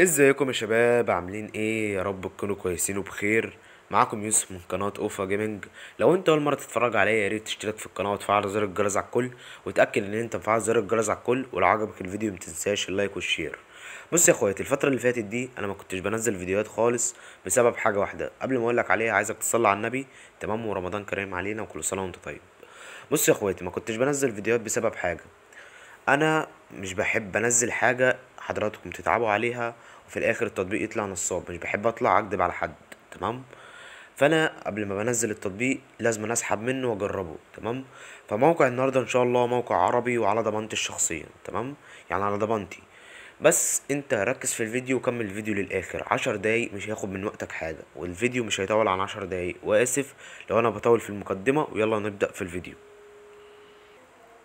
ازيكم يا شباب عاملين ايه يا رب تكونوا كويسين وبخير معاكم يوسف من قناه اوفا جيمنج لو انت اول مره تتفرج عليا يا ريت تشترك في القناه وتفعل زر الجرس على الكل وتاكد ان انت مفعل زر الجرس على الكل ولو عجبك الفيديو متنساش اللايك والشير بص يا اخواتي الفتره اللي فاتت دي انا ما كنتش بنزل فيديوهات خالص بسبب حاجه واحده قبل ما اقول لك عليها عايزك تصلي على النبي تمام ورمضان كريم علينا وكل سنه وانت طيب بص يا اخواتي ما كنتش بنزل فيديوهات بسبب حاجه انا مش بحب انزل حاجه حضراتكم تتعبوا عليها وفي الاخر التطبيق يطلع نصاب مش بحب اطلع اكدب على حد تمام فانا قبل ما بنزل التطبيق لازم اسحب منه واجربه تمام فموقع النهارده ان شاء الله موقع عربي وعلى ضمانتي الشخصيه تمام يعني على ضمانتي بس انت ركز في الفيديو وكمل الفيديو للاخر عشر دقايق مش هياخد من وقتك حاجه والفيديو مش هيطول عن عشر دقايق واسف لو انا بطول في المقدمه ويلا نبدا في الفيديو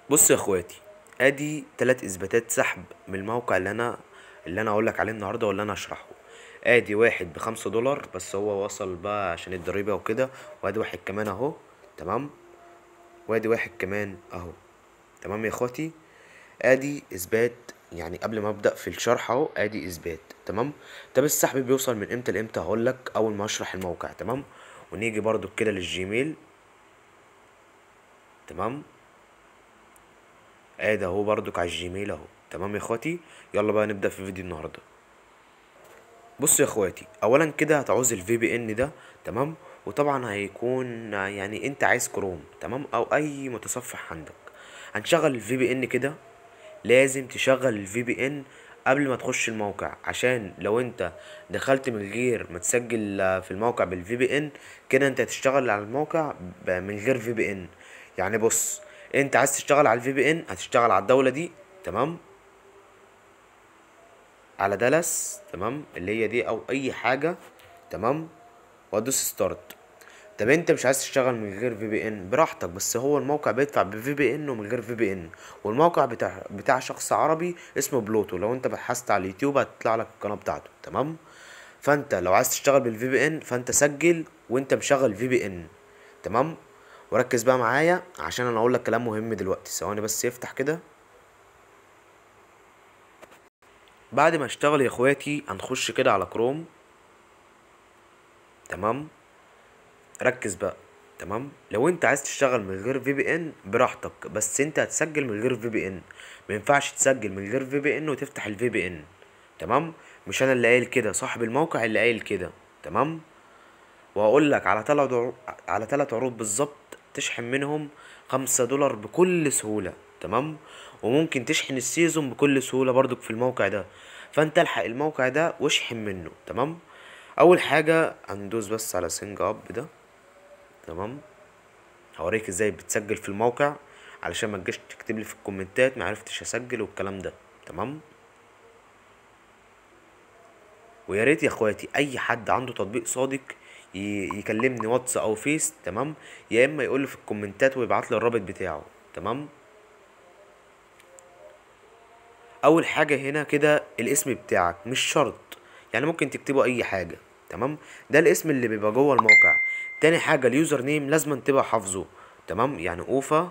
بص يا اخواتي ادي تلات اثباتات سحب من الموقع اللي انا اللي انا هقولك عليه النهارده واللي انا هشرحه ادي واحد بخمسة دولار بس هو وصل بقى عشان الضريبه وكده وادي واحد كمان اهو تمام وادي واحد كمان اهو تمام يا اخواتي ادي اثبات يعني قبل ما ابدا في الشرح اهو ادي اثبات تمام طب السحب بيوصل من امتى لامتى هقولك اول ما اشرح الموقع تمام ونيجي برضو كده للجيميل تمام ادي اهو بردك على الجيميل اهو تمام يا اخواتي يلا بقى نبدا في فيديو النهارده بصوا يا اخواتي اولا كده هتعوز الفي بي ان ده تمام وطبعا هيكون يعني انت عايز كروم تمام او اي متصفح عندك هنشغل الفي بي ان كده لازم تشغل الفي بي ان قبل ما تخش الموقع عشان لو انت دخلت من غير ما تسجل في الموقع بالفي بي ان كده انت هتشتغل على الموقع من غير في بي ان يعني بص انت عايز تشتغل على الفي بي ان هتشتغل على الدوله دي تمام على دالاس تمام اللي هي دي او اي حاجه تمام وادوس ستارت طب انت مش عايز تشتغل من غير في بي ان براحتك بس هو الموقع بيدفع بفي بي ان ومن غير في بي ان والموقع بتاع بتاع شخص عربي اسمه بلوتو لو انت بحثت على اليوتيوب هتطلع لك القناه بتاعته تمام فانت لو عايز تشتغل بالفي بي ان فانت سجل وانت مشغل في بي ان تمام وركز بقى معايا عشان انا اقول لك كلام مهم دلوقتي ثواني بس يفتح كده بعد ما اشتغل يا اخواتي هنخش كده على كروم تمام ركز بقى تمام لو انت عايز تشتغل من غير في بي ان براحتك بس انت هتسجل من غير في بي ان ما ينفعش تسجل من غير في بي ان وتفتح الفي بي ان تمام مش انا اللي قايل كده صاحب الموقع اللي قايل كده تمام وهقول لك على ثلاث على ثلاث عروض بالظبط تشحن منهم خمسة دولار بكل سهولة تمام وممكن تشحن السيزون بكل سهولة برضك في الموقع ده فانت الحق الموقع ده واشحن منه تمام اول حاجة هندوس بس على سينج اب ده تمام هوريك ازاي بتسجل في الموقع علشان ما تجيش تكتب لي في الكومنتات ما عرفتش اسجل والكلام ده تمام ويا ريت يا اخواتي اي حد عنده تطبيق صادق يكلمني واتس او فيس تمام يا اما يقول لي في الكومنتات ويبعت لي الرابط بتاعه تمام اول حاجه هنا كده الاسم بتاعك مش شرط يعني ممكن تكتبه اي حاجه تمام ده الاسم اللي بيبقى جوه الموقع تاني حاجه اليوزر نيم لازم تبقى حافظه تمام يعني اوفا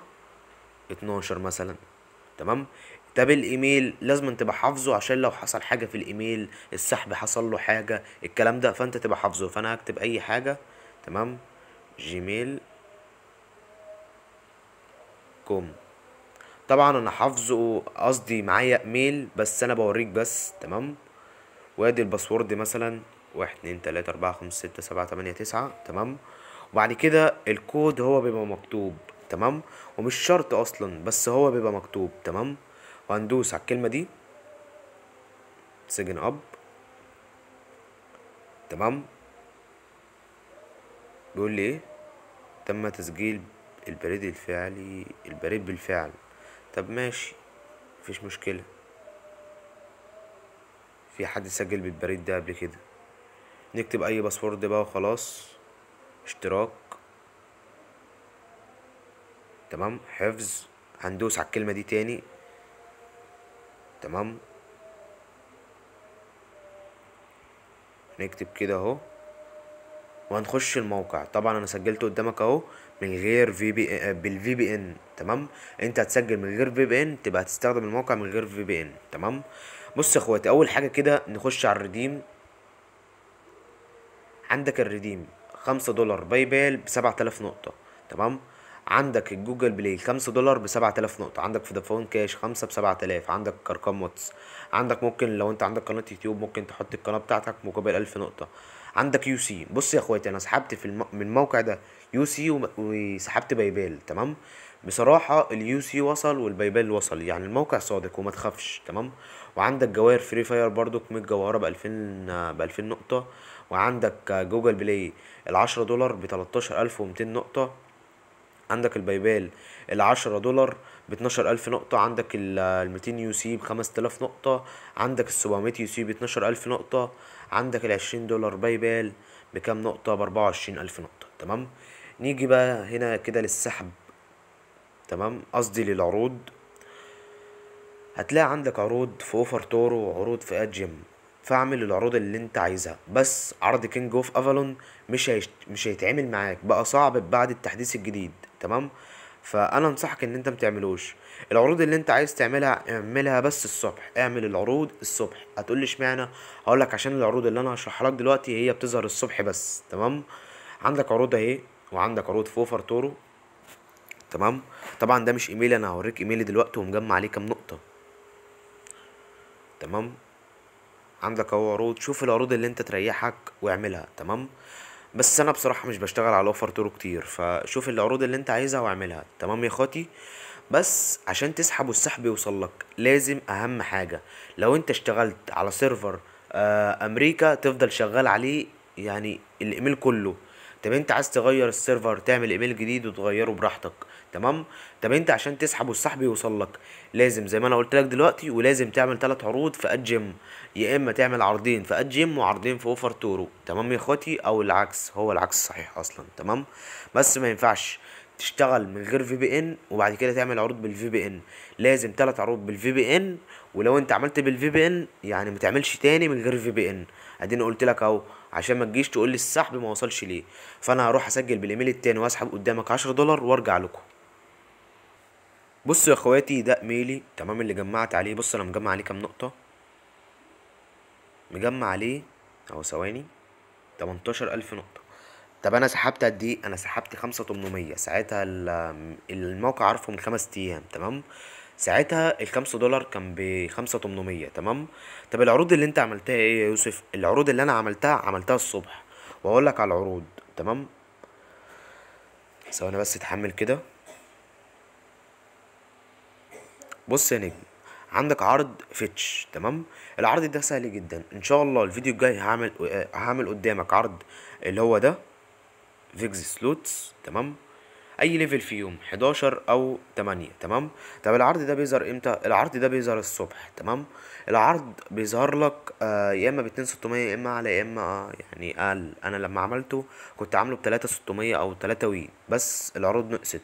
12 مثلا تمام طب الايميل لازم تبقى حافظه عشان لو حصل حاجه في الايميل السحب حصل له حاجه الكلام ده فانت تبقى حافظه فانا هكتب اي حاجه تمام جيميل كوم طبعا انا حافظه قصدي معايا ايميل بس انا بوريك بس تمام وادي الباسورد مثلا واحد اتنين تلاتة اربعة خمسة ستة سبعة تمانية تسعة تمام وبعد كده الكود هو بيبقى مكتوب تمام ومش شرط اصلا بس هو بيبقى مكتوب تمام وهندوس على الكلمة دي سجن أب تمام بيقول لي إيه تم تسجيل البريد الفعلي البريد بالفعل طب ماشي مفيش مشكلة في حد سجل بالبريد ده قبل كده نكتب أي باسورد بقى وخلاص اشتراك تمام حفظ هندوس على الكلمة دي تاني تمام نكتب كده اهو وهنخش الموقع طبعا انا سجلت قدامك اهو من غير في بي بالفي بي ان تمام انت هتسجل من غير في بي ان تبقى هتستخدم الموقع من غير في بي ان تمام بص يا اخواتي اول حاجه كده نخش على الريديم عندك الريديم 5 دولار باي بال ب 7000 نقطة تمام عندك الجوجل بلاي 5 دولار ب 7000 نقطه عندك فودافون كاش 5 ب 7000 عندك ارقام واتس عندك ممكن لو انت عندك قناه يوتيوب ممكن تحط القناه بتاعتك مقابل 1000 نقطه عندك يو سي بص يا اخواتي انا سحبت في الم... من الموقع ده يو سي وسحبت بايبال تمام بصراحه اليو سي وصل والبايبال وصل يعني الموقع صادق وما تخافش تمام وعندك جواهر فري فاير برضو كمية جوهرة ب 2000 نقطة وعندك جوجل بلاي ال 10 دولار ب 13200 نقطة عندك الباي بال ال 10 دولار ب 12000 نقطة عندك ال 200 يو سي ب 5000 نقطة عندك ال 700 يو سي ب 12000 نقطة عندك ال 20 دولار باي بال بكام نقطة ب 24000 نقطة تمام نيجي بقى هنا كده للسحب تمام قصدي للعروض هتلاقي عندك عروض في اوفر تورو وعروض في اجيم فاعمل العروض اللي انت عايزها بس عرض كينج اوف افالون مش هيشت... مش هيتعمل معاك بقى صعب بعد التحديث الجديد تمام فانا انصحك ان انت متعملوش العروض اللي انت عايز تعملها اعملها بس الصبح اعمل العروض الصبح هتقول لي اشمعنى هقولك عشان العروض اللي انا هشرحها لك دلوقتي هي بتظهر الصبح بس تمام عندك عروض اهي وعندك عروض فوفر تورو تمام طبعا ده مش ايميل انا هوريك ايميلي دلوقتي ومجمع عليه كام نقطه تمام عندك اهو عروض شوف العروض اللي انت تريحك واعملها تمام بس انا بصراحه مش بشتغل على الاوفر تورو كتير فشوف العروض اللي انت عايزها واعملها تمام يا خاطي بس عشان تسحب والسحب يوصل لك لازم اهم حاجه لو انت اشتغلت على سيرفر آه، امريكا تفضل شغال عليه يعني الايميل كله طب انت عايز تغير السيرفر تعمل ايميل جديد وتغيره براحتك تمام طب انت عشان تسحب والسحب يوصل لك لازم زي ما انا قلت لك دلوقتي ولازم تعمل ثلاث عروض في اجيم يا اما تعمل عرضين في اجيم وعرضين في اوفر تورو تمام يا اخواتي او العكس هو العكس صحيح اصلا تمام بس ما ينفعش تشتغل من غير في بي ان وبعد كده تعمل عروض بالفي بي ان لازم ثلاث عروض بالفي بي ان ولو انت عملت بالفي بي ان يعني ما تعملش تاني من غير في بي ان اديني قلت لك اهو عشان ما تجيش تقول لي السحب ما وصلش ليه فانا هروح اسجل بالايميل التاني واسحب قدامك عشرة دولار وارجع لكم بصوا يا اخواتي ده ايميلي تمام اللي جمعت عليه بص انا مجمع عليه كام نقطه مجمع عليه اهو ثواني تمنتاشر الف نقطه طب انا سحبت قد ايه انا سحبت خمسة تمنمية ساعتها الموقع عارفه من خمس ايام تمام ساعتها ال 5 دولار كان ب 5800 تمام طب العروض اللي انت عملتها ايه يا يوسف العروض اللي انا عملتها عملتها الصبح واقول لك على العروض تمام ثواني بس اتحمل كده بص يا نجم عندك عرض فيتش تمام العرض ده سهل جدا ان شاء الله الفيديو الجاي هعمل هعمل قدامك عرض اللي هو ده فيكس سلوتس تمام اي ليفل فيهم 11 او 8 تمام طب العرض ده بيظهر امتى العرض ده بيظهر الصبح تمام العرض بيظهر لك آه يا اما ب 2600 يا اما على يا اما آه يعني قال انا لما عملته كنت عامله ب 3600 او 3 وي بس العروض نقصت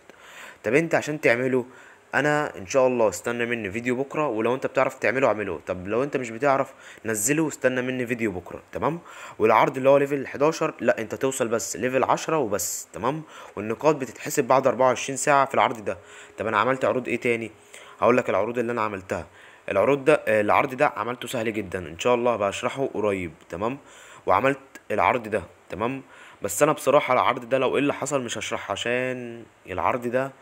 طب انت عشان تعمله انا ان شاء الله استنى مني فيديو بكره ولو انت بتعرف تعمله اعمله طب لو انت مش بتعرف نزله واستنى مني فيديو بكره تمام والعرض اللي هو ليفل 11 لا انت توصل بس ليفل 10 وبس تمام والنقاط بتتحسب بعد 24 ساعه في العرض ده طب انا عملت عروض ايه تاني هقول لك العروض اللي انا عملتها العروض ده العرض ده عملته سهل جدا ان شاء الله بشرحه قريب تمام وعملت العرض ده تمام بس انا بصراحه العرض ده لو ايه اللي حصل مش هشرح عشان العرض ده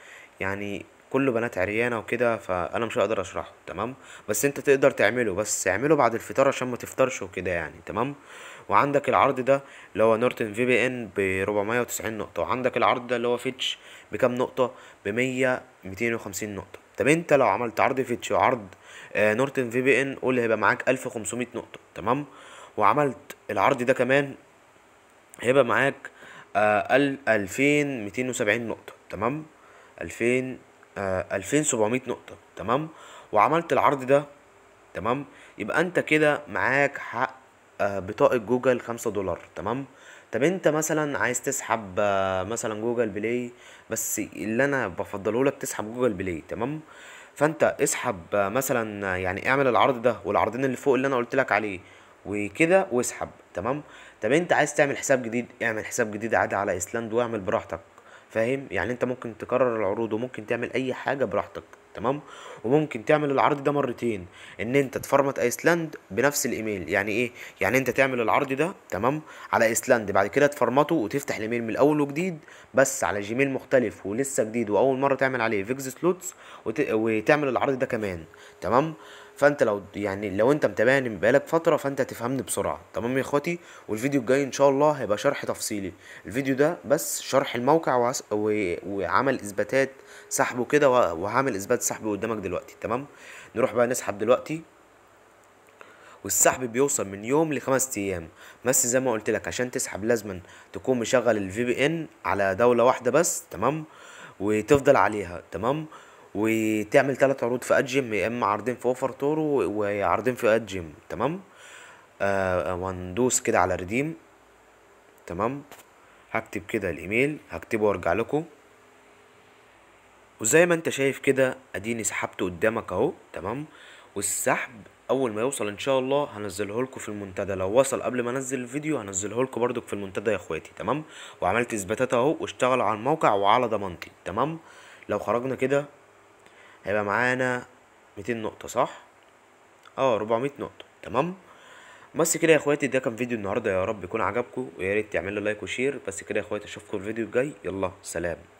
يعني كله بنات عريانه وكده فانا مش هقدر اشرحه تمام بس انت تقدر تعمله بس اعمله بعد الفطار عشان ما تفطرش وكده يعني تمام وعندك العرض ده اللي هو نورتن في بي ان ب 490 نقطه وعندك العرض ده اللي هو فيتش بكام نقطه ب 100 250 نقطه طب انت لو عملت عرض فيتش وعرض آه نورتن في بي ان قول هيبقى معاك 1500 نقطه تمام وعملت العرض ده كمان هيبقى معاك آه، ألفين ميتين وسبعين نقطة تمام ألفين 2700 آه، نقطه تمام وعملت العرض ده تمام يبقى انت كده معاك حق آه، بطاقه جوجل خمسة دولار تمام طب انت مثلا عايز تسحب آه، مثلا جوجل بلاي بس اللي انا بفضله لك تسحب جوجل بلاي تمام فانت اسحب مثلا يعني اعمل العرض ده والعرضين اللي فوق اللي انا قلت لك عليه وكده واسحب تمام طب انت عايز تعمل حساب جديد اعمل حساب جديد عادي على ايسلاند واعمل براحتك فاهم يعني انت ممكن تكرر العروض وممكن تعمل اي حاجه براحتك تمام وممكن تعمل العرض ده مرتين ان انت تفرمت ايسلاند بنفس الايميل يعني ايه يعني انت تعمل العرض ده تمام على ايسلاند بعد كده تفرمته وتفتح الايميل من الاول وجديد بس على جيميل مختلف ولسه جديد واول مره تعمل عليه فيكس سلوتس وت... وتعمل العرض ده كمان تمام فانت لو يعني لو انت متابعني بقالك فتره فانت هتفهمني بسرعه تمام يا اخواتي والفيديو الجاي ان شاء الله هيبقى شرح تفصيلي الفيديو ده بس شرح الموقع وعس... و... وعمل اثباتات سحبه كده وهعمل اثبات سحب قدامك دلوقتي تمام نروح بقى نسحب دلوقتي والسحب بيوصل من يوم لخمس ايام بس زي ما قلت لك عشان تسحب لازما تكون مشغل الفي بي ان على دوله واحده بس تمام وتفضل عليها تمام وتعمل ثلاث عروض في اجيم يا اما عرضين في اوفر تورو وعرضين في اجيم تمام آه وندوس كده على ريديم تمام هكتب كده الايميل هكتبه وارجع لكم وزي ما انت شايف كده اديني سحبته قدامك اهو تمام والسحب اول ما يوصل ان شاء الله هنزله لكم في المنتدى لو وصل قبل ما انزل الفيديو هنزله لكم برضك في المنتدى يا اخواتي تمام وعملت اثباتات اهو واشتغل على الموقع وعلى ضمانتي تمام لو خرجنا كده هيبقى معانا ميتين نقطة صح اه ربعمية نقطة تمام بس كده يا اخواتي ده كان فيديو النهارده يا رب يكون عجبكم ويا ريت تعملوا لايك وشير بس كده يا اخواتي اشوفكم الفيديو الجاي يلا سلام